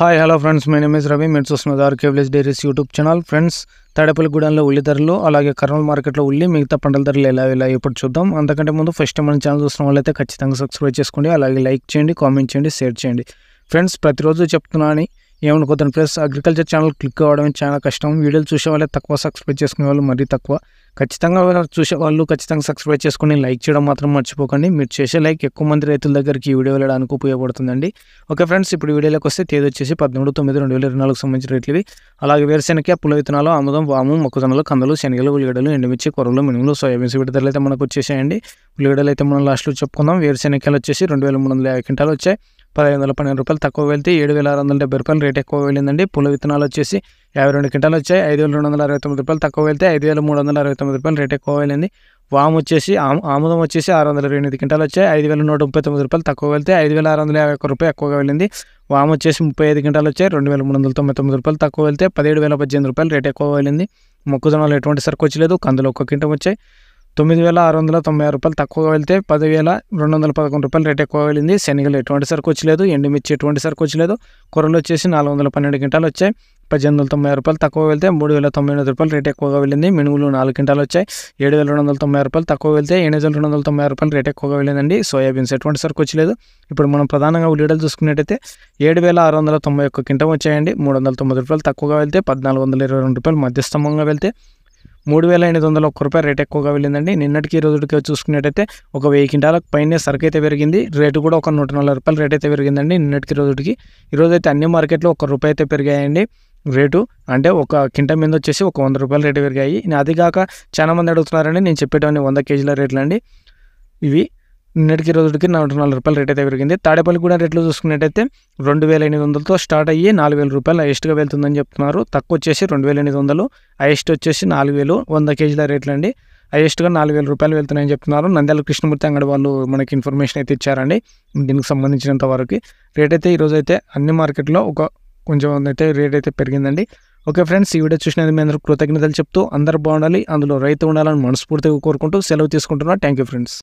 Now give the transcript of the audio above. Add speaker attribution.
Speaker 1: hi hello friends my name is Ravi మీరు చూస్తున్నది ఆర్కేవ్లెస్ డైరీస్ యూట్యూబ్ ఛానల్ ఫ్రెండ్స్ తడపల్లిగూడెంలో ఉల్లి ధరలు అలాగే కర్నూలు మార్కెట్లో ఉల్లి మిగతా పంటల ధరలు ఎలా ఎలా ఎప్పుడు చూద్దాం అంతకంటే ముందు ఫస్ట్ మన ఛానల్ చూసిన వాళ్ళైతే ఖచ్చితంగా సబ్స్క్రైబ్ చేసుకోండి అలాగే లైక్ చేయండి కామెంట్ చేయండి షేర్ చేయండి ఫ్రెండ్స్ ప్రతిరోజు చెప్తున్నాను కొత్త ఫ్రెండ్స్ అగ్రికల్చర్ ఛానల్ క్లిక్ అవ్వడం చాలా కష్టం వీడియోలు చూసే వాళ్ళే తక్కువ సబ్స్క్రైబ్ చేసుకునే వాళ్ళు మరీ తక్కువ ఖచ్చితంగా చూసే వాళ్ళు ఖచ్చితంగా సబ్స్క్రైబ్ చేసుకుని లైక్ చేయడం మాత్రం మర్చిపోకండి మీరు చేసే లైక్ ఎక్కువ మంది రైతుల దగ్గరికి ఈ వీడియో వెళ్ళడానికి ఉపయోగపడుతుందండి ఓకే ఫ్రెండ్స్ ఇప్పుడు వీడియోలోకి వస్తే తేదీ వచ్చేసి పద్మూడు తొమ్మిది రెండు వేల ఇరవై నాలుగు సంబంధించిన రేట్లు అలాగే వేరుశెనక పుల విత్తనాలు ఆముదం వాము మొక్కజొన్నలు కందలు శనగలు ఉల్లిగడలు ఎండుమిర్చి కొరలు మినుములు సోయాబీన్స్ విడతలు అయితే మనకు వచ్చేసాయండి ఉల్లిగడలు అయితే మనం లాస్ట్లో చెప్పుకుందాం వేరుశెనకలు వచ్చేసి రెండు వేల మూడు వందల యాభై క్వింటాలు వచ్చాయి పదహైదు వందల పన్నెండు రూపాయలు తక్కువ వెళ్తే ఏడు వేల ఆరు వందల డెబ్బై రూపాయలు రేట్ ఎక్కువ వెళ్ళిందండి పుల విత్తనాలు వచ్చేసి యాభై రెండు క్వింటాలు వచ్చాయి ఐదు వేల రెండు వందల అరవై తొమ్మిది రూపాయలు తక్కువ వెళ్తే ఐదు వేల మూడు వందల అరవై తొమ్మిది రూపాయలు రేట్ ఎక్కువ వెళ్ళింది వామ్ వచ్చేసి ఆముదం వచ్చేసి ఆరు వందల ఇరవై ఎనిమిది క్వింటాలు వచ్చాయి ఐదు వేల నూట ముప్పై తొమ్మిది రూపాయలు తక్కువ వెళ్తే ఐదు వేల ఆరు వందల యాభై ఒక్క రూపాయలు ఎక్కువగా వెళ్ళింది వామ్ వచ్చేసి ముప్పై ఐదు క్వింటాలు వచ్చాయి రెండు వేల మూడు వందల తొంభై తొమ్మిది రూపాయలు తక్కువ వెళ్తే పదిహేడు వేల పద్దెనిమిది రూపాయలు రేట్ ఎక్కువ వెళ్ళింది మొక్కజొన్నలు ఎటువంటి సరుకు వచ్చలేదు కందులు ఒక్క క్వింటం వచ్చాయి తొమ్మిది వేల ఆరు వందల తొంభై ఆరు రూపాయలు తక్కువగా వెళ్తే పదివేల రెండు వందల పదకొండు రూపాయలు రేట్ ఎక్కువ వెళ్ళింది శనగలు ఎటువంటి సరుకు వచ్చలేదు ఎండుమిర్చి ఎటువంటి సరుకు వచ్చలేదు కూరలు వచ్చేసి నాలుగు వందల పన్నెండు క్వింటాలు వచ్చాయి పద్దెనిమిది వందల తొంభై రూపాయలు తక్కువ వెళ్తే మూడు వేల తొంభై ఎనిమిది రూపాయలు రేట్ ఎక్కువగా వెళ్ళింది మినుగులు నాలుగు కింటాలు వచ్చాయి ఏడు వేల రెండు వందల తొంభై రూపాయలు తక్కువ వెళ్తే ఎనిమిది వేల రెండు వందల తొంభై రూపాయలు రేట్ ఎక్కువగా వెళ్ళిందండి సోయాబీన్స్ ఎటువంటి సరుకు వచ్చలేదు ఇప్పుడు మనం ప్రధానంగా ఉల్లిడలు చూసుకున్నట్టయితే ఏడు వేల ఆరు వందల తొంభై ఒక్క క్వింటం వచ్చాయండి మూడు వందల తొమ్మిది రూపాయలు తక్కువగా వెళ్తే పద్నాలుగు వందల ఇరవై రెండు రూపాయలు మధ్యస్థంభంగా వెళ్తే మూడు వేల ఎనిమిది వందల ఒక్క రూపాయలు రేట్ ఎక్కువగా వెళ్ళిందండి నిన్నటికి రోజుకి చూసుకున్నట్టయితే ఒక వెయ్యి కింటాలకు పైన సరుకు అయితే పెరిగింది రేటు కూడా ఒక నూట నలభై రూపాయలు రేట్ అయితే పెరిగిందండి నిన్నటికి రోజుకి ఈరోజైతే అన్ని మార్కెట్లో ఒక రూపాయి అయితే పెరిగాయండి రేటు అంటే ఒక కింట మీద వచ్చేసి ఒక వంద రూపాయల రేటు పెరిగాయి అది కాక చాలా మంది అడుగుతున్నారండి నేను చెప్పేటవన్నీ వంద కేజీల రేట్లు అండి ఇవి నిన్నటికి రోజుకి నాలుగు నాలుగు రూపాయల రేట్ అయితే పెరిగింది తాడేపల్లి కూడా రేట్లు చూసుకున్నట్టయితే రెండు వేల ఎనిమిది వందలతో స్టార్ట్ అయ్యి నాలుగు వేల రూపాయలు హైయెస్ట్గా వెళ్తుందని చెప్తున్నారు తక్కువ వచ్చేసి రెండు వేల ఎనిమిది వందలు హైయెస్ట్ వచ్చేసి నాలుగు వేలు వంద కేజీల రేట్లు అండి హైయెస్ట్గా నాలుగు వేల రూపాయలు వెళ్తున్నాయని చెప్తున్నారు నంద్యాల కృష్ణమూర్తి అంగడి వాళ్ళు మనకి ఇన్ఫర్మేషన్ అయితే ఇచ్చారండి దీనికి సంబంధించినంత వరకు రేట్ అయితే ఈరోజు అయితే అన్ని మార్కెట్లో ఒక కొంచెం అయితే రేట్ అయితే పెరిగిందండి ఓకే ఫ్రెండ్స్ ఈ వీడియో చూసినందుకు మీ అందరూ కృతజ్ఞతలు చెప్తూ అందరు బాగుండాలి అందులో రైతు ఉండాలని మనస్ఫూర్తిగా కోరుకుంటూ సెలవు తీసుకుంటున్నా థ్యాంక్ యూ ఫ్రెండ్స్